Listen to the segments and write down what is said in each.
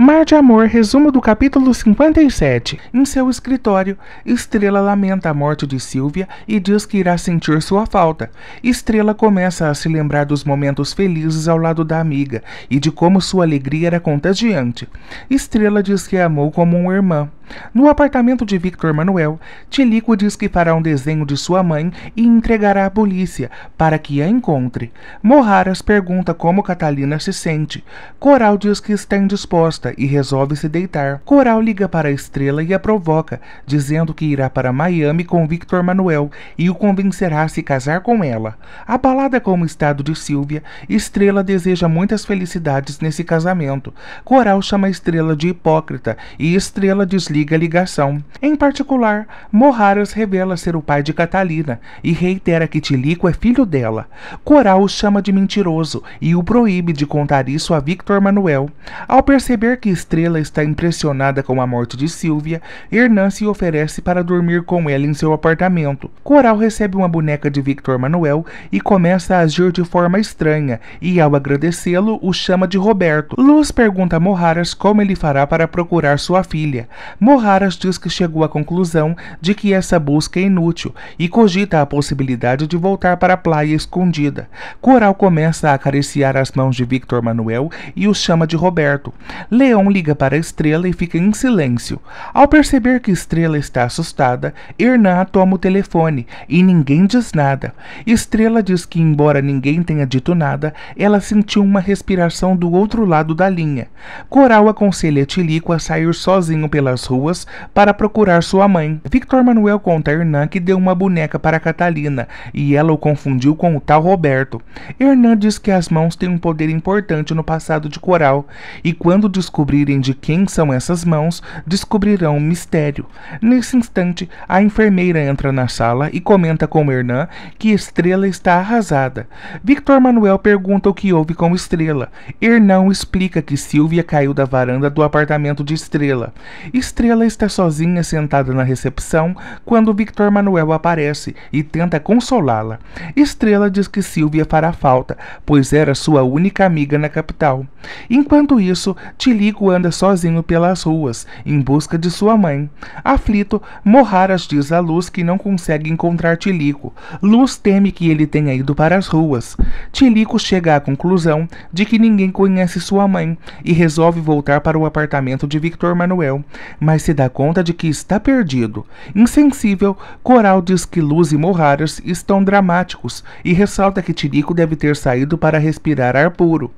Mar de Amor, resumo do capítulo 57. Em seu escritório, Estrela lamenta a morte de Silvia e diz que irá sentir sua falta. Estrela começa a se lembrar dos momentos felizes ao lado da amiga e de como sua alegria era contagiante. Estrela diz que a amou como uma irmã. No apartamento de Victor Manuel, Tilico diz que fará um desenho de sua mãe e entregará à polícia para que a encontre. Morraras pergunta como Catalina se sente. Coral diz que está indisposta e resolve se deitar. Coral liga para a estrela e a provoca, dizendo que irá para Miami com Victor Manuel e o convencerá a se casar com ela. Abalada com o estado de Silvia, Estrela deseja muitas felicidades nesse casamento. Coral chama Estrela de hipócrita e Estrela desliga desliga a ligação. Em particular, Morharas revela ser o pai de Catalina e reitera que Tilico é filho dela. Coral o chama de mentiroso e o proíbe de contar isso a Victor Manuel. Ao perceber que Estrela está impressionada com a morte de Silvia, Hernan se oferece para dormir com ela em seu apartamento. Coral recebe uma boneca de Victor Manuel e começa a agir de forma estranha, e ao agradecê-lo, o chama de Roberto. Luz pergunta a Morraras como ele fará para procurar sua filha. Moharas diz que chegou à conclusão de que essa busca é inútil e cogita a possibilidade de voltar para a praia escondida. Coral começa a acariciar as mãos de Victor Manuel e o chama de Roberto. Leon liga para Estrela e fica em silêncio. Ao perceber que Estrela está assustada, Hernan toma o telefone e ninguém diz nada. Estrela diz que, embora ninguém tenha dito nada, ela sentiu uma respiração do outro lado da linha. Coral aconselha Tilico a sair sozinho pelas ruas ruas para procurar sua mãe. Victor Manuel conta a Hernan que deu uma boneca para Catalina e ela o confundiu com o tal Roberto. Hernan diz que as mãos têm um poder importante no passado de Coral e quando descobrirem de quem são essas mãos, descobrirão um mistério. Nesse instante, a enfermeira entra na sala e comenta com Hernan que Estrela está arrasada. Victor Manuel pergunta o que houve com Estrela. Hernan explica que Silvia caiu da varanda do apartamento de Estrela. Estrela Gabriela está sozinha sentada na recepção quando Victor Manuel aparece e tenta consolá-la. Estrela diz que Silvia fará falta, pois era sua única amiga na capital. Enquanto isso, Tilico anda sozinho pelas ruas, em busca de sua mãe. Aflito, Morraras diz a Luz que não consegue encontrar Tilico. Luz teme que ele tenha ido para as ruas. Tilico chega à conclusão de que ninguém conhece sua mãe e resolve voltar para o apartamento de Victor Manuel, mas mas se dá conta de que está perdido. Insensível, Coral diz que Luz e Morraras estão dramáticos e ressalta que Tirico deve ter saído para respirar ar puro.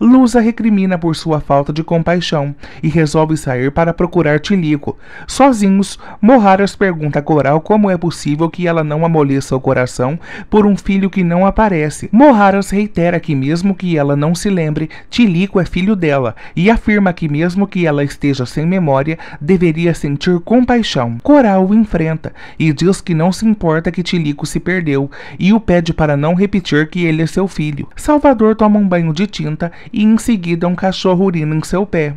Luz a recrimina por sua falta de compaixão e resolve sair para procurar Tilico. Sozinhos, Morraras pergunta a Coral como é possível que ela não amoleça o coração por um filho que não aparece. Morraras reitera que mesmo que ela não se lembre, Tilico é filho dela e afirma que mesmo que ela esteja sem memória, deve deveria sentir compaixão. Coral o enfrenta e diz que não se importa que Tilico se perdeu e o pede para não repetir que ele é seu filho. Salvador toma um banho de tinta e em seguida um cachorro urina em seu pé.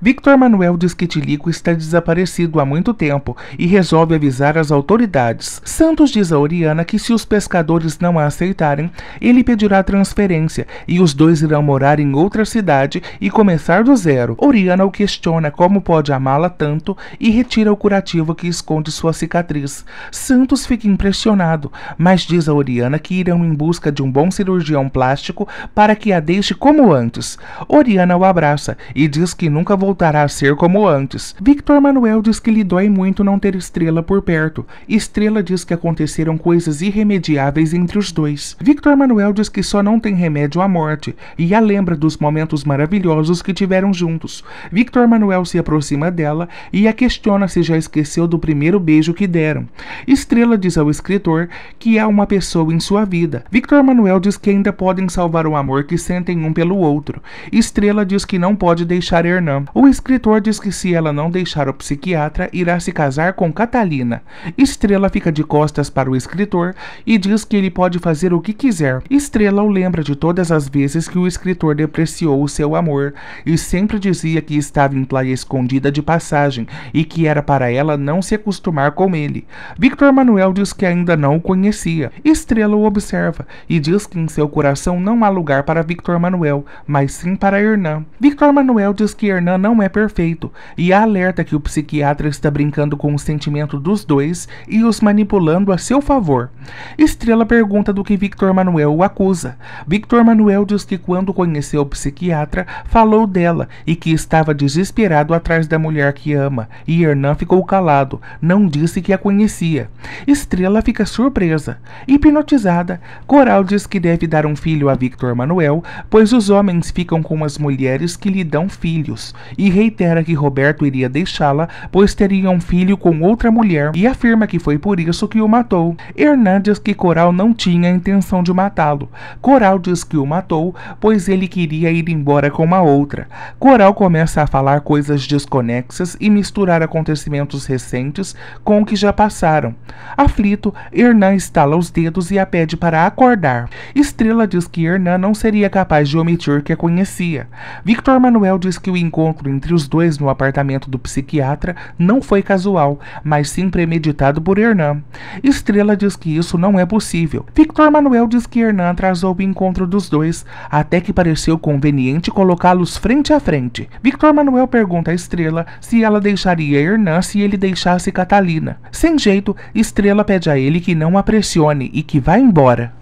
Victor Manuel diz que Tilico está desaparecido há muito tempo e resolve avisar as autoridades. Santos diz a Oriana que se os pescadores não a aceitarem, ele pedirá transferência e os dois irão morar em outra cidade e começar do zero. Oriana o questiona como pode amá-la tanto e retira o curativo que esconde sua cicatriz. Santos fica impressionado, mas diz a Oriana que irão em busca de um bom cirurgião plástico para que a deixe como antes. Oriana o abraça e diz que nunca voltará a ser como antes. Victor Manuel diz que lhe dói muito não ter Estrela por perto. Estrela diz que aconteceram coisas irremediáveis entre os dois. Victor Manuel diz que só não tem remédio à morte e a lembra dos momentos maravilhosos que tiveram juntos. Victor Manuel se aproxima dela e a questiona se já esqueceu do primeiro beijo que deram. Estrela diz ao escritor que há uma pessoa em sua vida. Victor Manuel diz que ainda podem salvar o amor que sentem um pelo outro. Estrela diz que não pode deixar Hernan. O escritor diz que se ela não deixar o psiquiatra, irá se casar com Catalina. Estrela fica de costas para o escritor e diz que ele pode fazer o que quiser. Estrela o lembra de todas as vezes que o escritor depreciou o seu amor e sempre dizia que estava em playa escondida de passagem e que era para ela não se acostumar com ele. Victor Manuel diz que ainda não o conhecia. Estrela o observa e diz que em seu coração não há lugar para Victor Manuel, mas sim para Hernan. Victor Manuel diz que Hernan não é perfeito e alerta que o psiquiatra está brincando com o sentimento dos dois e os manipulando a seu favor. Estrela pergunta do que Victor Manuel o acusa. Victor Manuel diz que quando conheceu o psiquiatra, falou dela e que estava desesperado atrás da mulher que ama e Hernan ficou calado, não disse que a conhecia. Estrela fica surpresa, hipnotizada. Coral diz que deve dar um filho a Victor Manuel, pois os homens ficam com as mulheres que lhe dão filhos, e reitera que Roberto iria deixá-la, pois teria um filho com outra mulher, e afirma que foi por isso que o matou. Hernan diz que Coral não tinha a intenção de matá-lo. Coral diz que o matou, pois ele queria ir embora com a outra. Coral começa a falar coisas desconexas e misturar acontecimentos recentes com o que já passaram. Aflito, Hernan estala os dedos e a pede para acordar. Estrela diz que Hernan não seria capaz de omitir que a conhecia. Victor Manuel diz que o encontro entre os dois no apartamento do psiquiatra não foi casual, mas sim premeditado por Hernan. Estrela diz que isso não é possível. Victor Manuel diz que Hernan atrasou o encontro dos dois, até que pareceu conveniente colocá-los frente a frente. Victor Manuel pergunta a Estrela se ela deixou deixaria Hernan se ele deixasse Catalina. Sem jeito, Estrela pede a ele que não a pressione e que vá embora.